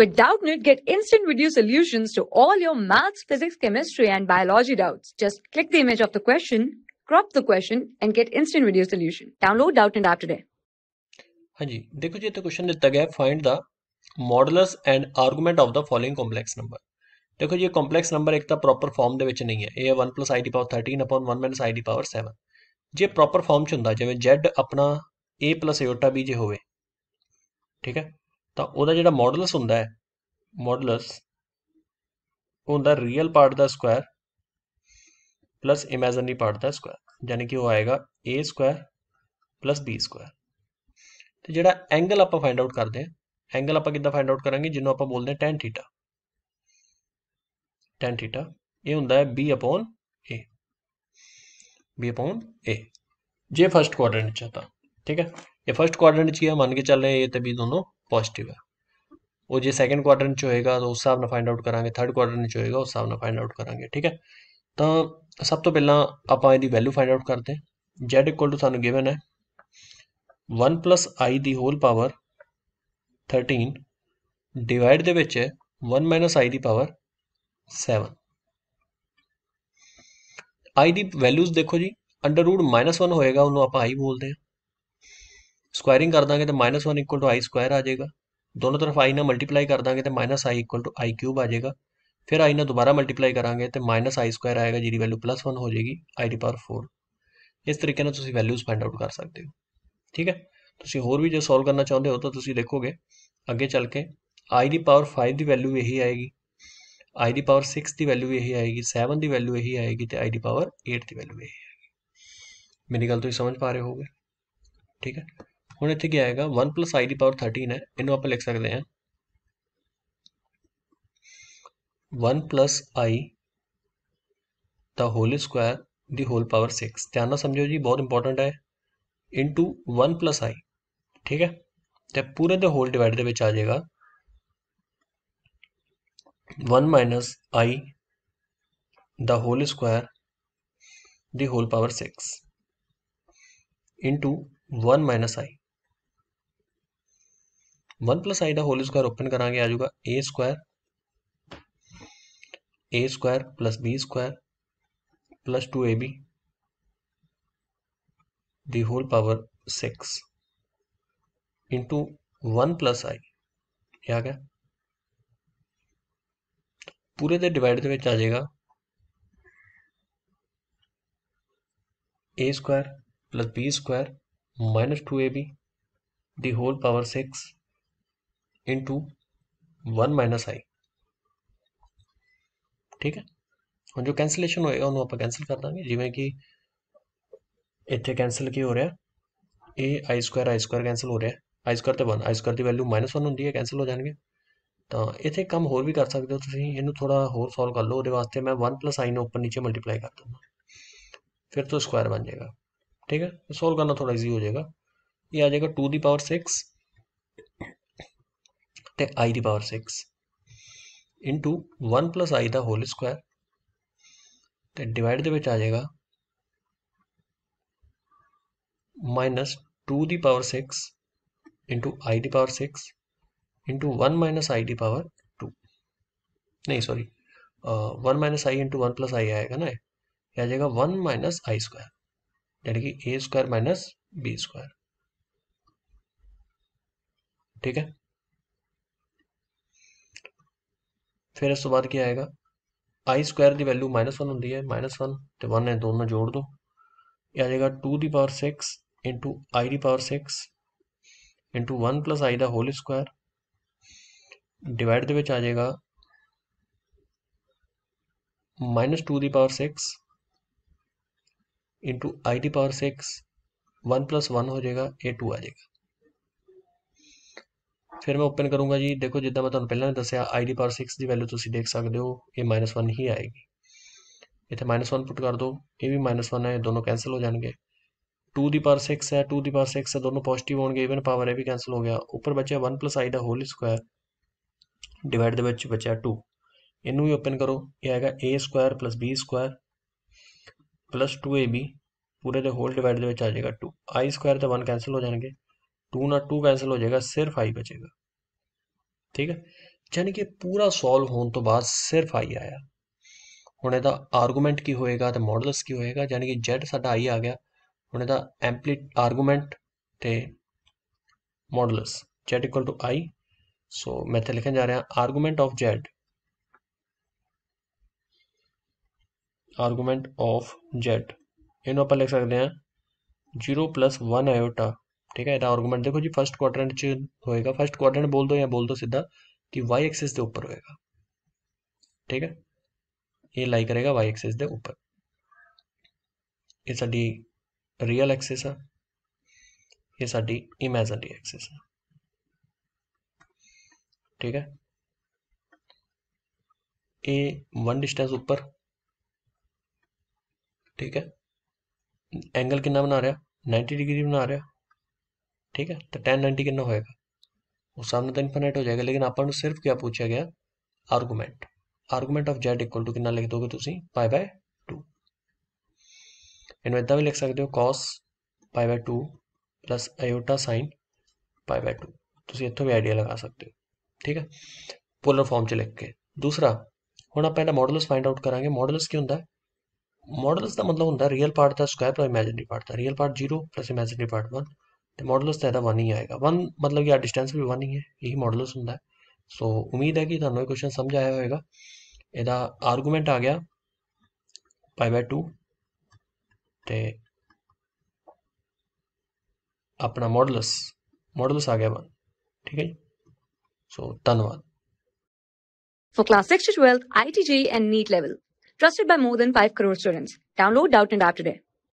With Doubtnit, get instant video solutions to all your maths, physics, chemistry, and biology doubts. Just click the image of the question, crop the question, and get instant video solution. Download Doubtnit app today. हाँ जी देखो जी तो question दिता गया find the modulus and argument of the following complex number ਦੇਖੋ ਜੀ complex number ਇੱਕ ਤਾਂ proper farm ਦੇ ਵਿੱਚ ਨਹੀਂ ਹੈ ਇਹ 1 i ਦੀ ਪਾਵਰ 13 1 i ਦੀ ਪਾਵਰ 7 ਜੇ ਪ੍ਰੋਪਰ ਫਾਰਮ ਚ ਹੁੰਦਾ ਜਿਵੇਂ z ਆਪਣਾ a a b ਜੇ ਹੋਵੇ ठीक है तो वह जो मॉडलस होंगे मॉडलस होंगे रीयल पार्ट का स्क्वायर प्लस इमेजनरी पार्ट का स्क्वायर यानी कि वह आएगा A square plus B square तो जोड़ा एंगल आप फाइंड आउट करते हैं एंगल आप कि फाइंड आउट करा जिन्होंने आप बोलते हैं टेन थीटा टेन थीटा यह होंगे B upon A B upon A जे फस्ट क्वाड्रेंट ठीक है ये फर्स्ट क्वाड्रेंट ही है मान के चल रहे ए तो बी दोनों पॉजिटिव है और ये सेकंड क्वार्टर जो होगा तो उस हिसाब फाइंड आउट करांगे थर्ड क्वार्टर जो होगा उस हिसाब फाइंड आउट करांगे ठीक है ਤਾਂ ਸਭ ਤੋਂ ਪਹਿਲਾਂ ਆਪਾਂ ਇਹਦੀ ਵੈਲਿਊ ਫਾਈਂਡ ਆਊਟ ਕਰਦੇ ਹਾਂ z ਇਕੁਅਲ ਟੂ ਸਾਨੂੰ ਗਿਵਨ ਹੈ 1 i ਦੀ ਹੋਲ ਪਾਵਰ 13 ਡਿਵਾਈਡ ਦੇ ਵਿੱਚ ਹੈ 1 i ਦੀ ਪਾਵਰ 7 i ਦੀ ਵੈਲਿਊਜ਼ ਦੇਖੋ ਜੀ ਅੰਡਰ ਰੂਟ -1 ਹੋਏਗਾ ਉਹਨੂੰ ਆਪਾਂ i ਬੋਲਦੇ ਹਾਂ स्क्वायरिंग कर देंगे तो minus one equal to i square आ जाएगा दोनों तरफ आई ना मल्टीप्लाई कर देंगे तो minus i equal to i cube आ जाएगा फिर आई ना दोबारा मल्टीप्लाई करा तो माइनस आई स्क्वायर आएगा जी वैल्यू प्लस वन हो जाएगी आई डी पावर फोर इस तरीके ने तुम वैल्यूज फाइंड आउट कर सकते हो ठीक है तुम होर भी जो सोल्व करना चाहते हो तो तुम देखोगे अगे चल के आई की पावर फाइव की वैल्यू यही आएगी आई की पावर सिक्स की वैल्यू यही आएगी सैवन की वैल्यू यही आएगी तो आई की पावर एट की वैल्यू यही आएगी मेरी गल तो समझ पा रहे हो ठीक है ਹੁਣ ਇੱਥੇ ਕੀ ਆਏਗਾ 1 plus i ਦੀ ਪਾਵਰ 13 ਹੈ ਇਹਨੂੰ ਆਪਾਂ ਲਿਖ ਸਕਦੇ ਹਾਂ 1 plus i ਦਾ ਹੋਲ ਸਕੁਆਇਰ ਦੀ ਹੋਲ ਪਾਵਰ 6 ਧਿਆਨ ਨਾਲ ਸਮਝੋ ਜੀ ਬਹੁਤ ਇੰਪੋਰਟੈਂਟ ਹੈ ਇਨਟੂ 1 plus i ਠੀਕ ਹੈ ਤੇ ਪੂਰੇ ਦੇ ਹੋਲ ਡਿਵਾਈਡ ਦੇ ਵਿੱਚ ਆ ਜਾਏਗਾ 1 minus i the whole square the whole power 6 into 1 minus i one plus i का होल स्क्वायर ओपन करा आ जाऊगा a square a square plus B square plus two a b दी whole power six into one plus i ये आ गया पूरे के डिवाइड के आ जाएगा a square plus B square minus two a b दी whole power six into one minus i ठीक ਹੈ ਹੁਣ ਜੋ ਕੈਨਸਲੇਸ਼ਨ ਹੋਏਗਾ ਉਹਨੂੰ ਆਪਾਂ ਕੈਨਸਲ ਕਰ ਦਾਂਗੇ ਜਿਵੇਂ ਕਿ ਇੱਥੇ ਕੈਨਸਲ ਕੀ ਹੋ ਰਿਹਾ ਇਹ i square i square cancel ਹੋ ਰਿਹਾ i ਸਕੁਆਇਰ ਤੇ 1 i ਸਕੁਆਇਰ ਦੀ ਵੈਲਿਊ -1 ਹੁੰਦੀ ਹੈ ਕੈਨਸਲ ਹੋ ਜਾਣਗੇ ਤਾਂ ਇੱਥੇ ਕੰਮ ਹੋਰ ਵੀ ਕਰ ਸਕਦੇ ਹੋ ਤੁਸੀਂ ਇਹਨੂੰ ਥੋੜਾ ਹੋਰ ਸੋਲਵ ਕਰ ਲਓ ਉਹਦੇ ਵਾਸਤੇ ਮੈਂ 1 i ਨੂੰ ਉੱਪਰ ਨੀਚੇ ਮਲਟੀਪਲਾਈ ਕਰ ਦੂੰਗਾ फिर तो स्क्वायर बन जाएगा ठीक है सॉल्व करना थोड़ा इजी हो जाएगा ये आ जाएगा टू दी पावर सिक्स ते आई दी power six into one plus i दा होल स्क्वायर ते डिवाइड दे आ जाएगा माइनस टू दी पावर सिक्स इनटू आई दी power six into one minus i दी पावर टू नहीं sorry one minus i into one plus i आएगा ना आ जाएगा वन माइनस आई स्क्वायर यानी कि a square minus b square ठीक है फिर इस तो बाद क्या आएगा आई स्क्र की वैल्यू माइनस वन होंगी है माइनस वन तो वन है दोनों जोड़ दो ये आ जाएगा टू दी पावर सिक्स इंटू आई दी power six into one plus i का होल स्क्वायर डिवाइड ਦੇ ਵਿੱਚ ਆ ਜਾਏਗਾ -2 ਦੀ power 6 i six one plus one हो जाएगा ਜਾਏਗਾ टू आ जाएगा ਫਿਰ ਮੈਂ ਓਪਨ ਕਰੂੰਗਾ ਜੀ ਦੇਖੋ ਜਿੱਦਾਂ ਮੈਂ ਤੁਹਾਨੂੰ ਪਹਿਲਾਂ ਦੱਸਿਆ id ਪਾਵਰ 6 ਦੀ ਵੈਲਿਊ ਤੁਸੀਂ ਦੇਖ ਸਕਦੇ ਹੋ ਇਹ -1 ਹੀ ਆਏਗੀ ਇੱਥੇ -1 ਪੁੱਟ ਕਰ ਦਿਓ ਇਹ ਵੀ -1 ਹੈ ਦੋਨੋਂ ਕੈਨਸਲ ਹੋ ਜਾਣਗੇ 2 ਦੀ ਪਾਵਰ 6 ਹੈ 2 ਦੀ ਪਾਵਰ 6 ਹੈ ਦੋਨੋਂ ਪੋਜ਼ਿਟਿਵ ਹੋਣਗੇ ਇਵਨ ਪਾਵਰ ਇਹ ਵੀ ਕੈਨਸਲ ਹੋ ਗਿਆ ਉੱਪਰ ਬਚਿਆ 1 i ਦਾ ਹੋਲ ਸਕੁਆਇਰ ਡਿਵਾਈਡ ਦੇ ਵਿੱਚ ਬਚਿਆ 2 ਇਹਨੂੰ ਵੀ ਓਪਨ ਕਰੋ ਇਹ ਆਏਗਾ a2 b2 2ab ਪੂਰੇ ਦੇ ਹੋਲ ਡਿਵਾਈਡ ਦੇ ਵਿੱਚ ਆ ਜਾਏਗਾ 2 i2 ਤੇ 1 ਕੈਨਸਲ ਹੋ ਜਾਣਗੇ टू ना टू कैंसिल हो जाएगा सिर्फ आई बचेगा ठीक है ਯਾਨੀ ਕਿ ਪੂਰਾ ਸੋਲਵ ਹੋਣ ਤੋਂ ਬਾਅਦ ਸਿਰਫ ਆਈ ਆਇਆ ਹੁਣ ਇਹਦਾ ਆਰਗੂਮੈਂਟ ਕੀ ਹੋਏਗਾ ਤੇ ਮੋਡਲਸ ਕੀ ਹੋਏਗਾ ਯਾਨੀ ਕਿ z ਸਾਡਾ ਆਈ ਆ ਗਿਆ ਹੁਣ ਇਹਦਾ ਐਂਪਲੀ ਆਰਗੂਮੈਂਟ ਤੇ ਮੋਡਲਸ z i ਸੋ ਮੈਂ ਇੱਥੇ ਲਿਖਣ ਜਾ ਰਿਹਾ argument of z argument of z ਇਹਨੂੰ ਆਪਾਂ ਲਿਖ ਸਕਦੇ ਹਾਂ 0 1 ਆਇਓਟਾ ठीक है ਇਹਦਾ ਆਰਗੂਮੈਂਟ ਦੇਖੋ ਜੀ ਫਰਸਟ ਕੁਆਡਰੈਂਟ ਚ ਹੋਏਗਾ ਫਰਸਟ ਕੁਆਡਰੈਂਟ ਬੋਲ ਦੋ ਜਾਂ ਬੋਲ ਦੋ ਸਿੱਧਾ ਕਿ y ਐਕਸਿਸ ਦੇ ਉੱਪਰ ਹੋਏਗਾ ठीक है ये लाई करेगा वाई एक्सिस के उपर ये साड़ी रियल एक्सिस है ये साड़ी इमेजनरी एक्सिस है ठीक है ये वन डिस्टेंस उपर ठीक है एंगल कितना बना रहा 90 डिग्री बना रहा ठीक है तो टेन नाइनटी कितना होएगा वो सामने तो इन्फानाइट हो जाएगा लेकिन अपन सिर्फ क्या पूछा गया argument argument of z equal to कि लिख दोगे तुम बाय बाय टू इन्हें इदा भी लिख सकते हो cos by by two plus iota sine by by two तुम इतों भी आइडिया लगा सकते हो ठीक है पोलर फॉर्म च लिख के दूसरा हूँ आप मॉडल्स फाइंड आउट करा मॉडल्स की होंगे मॉडल्स का मतलब होंगे रियल पार्ट का स्क्वायर प्लस इमेजनरी पार्ट का real part zero plus imaginary part one ਤੇ मॉडलस ਤਾਂ ਇਹਦਾ 1 ਹੀ ਆਏਗਾ 1 ਮਤਲਬ ਕਿ ਆ ਡਿਸਟੈਂਸ ਵੀ 1 ਹੀ ਹੈ ਇਹੀ ਮੋਡਲਸ ਹੁੰਦਾ ਸੋ ਉਮੀਦ ਹੈ ਕਿ ਤੁਹਾਨੂੰ ਇਹ ਕੁਐਸਚਨ ਸਮਝ ਆਇਆ ਹੋਵੇਗਾ ਇਹਦਾ ਆਰਗੂਮੈਂਟ ਆ ਗਿਆ π/2 ਤੇ ਆਪਣਾ ਮੋਡਲਸ ਮੋਡਲਸ ਆ ਗਿਆ 1 ਠੀਕ ਹੈ ਸੋ ਧੰਨਵਾਦ for class 6 to 12, IIT JEE and NEET level Trusted by more than 5 crore students download doubt and after day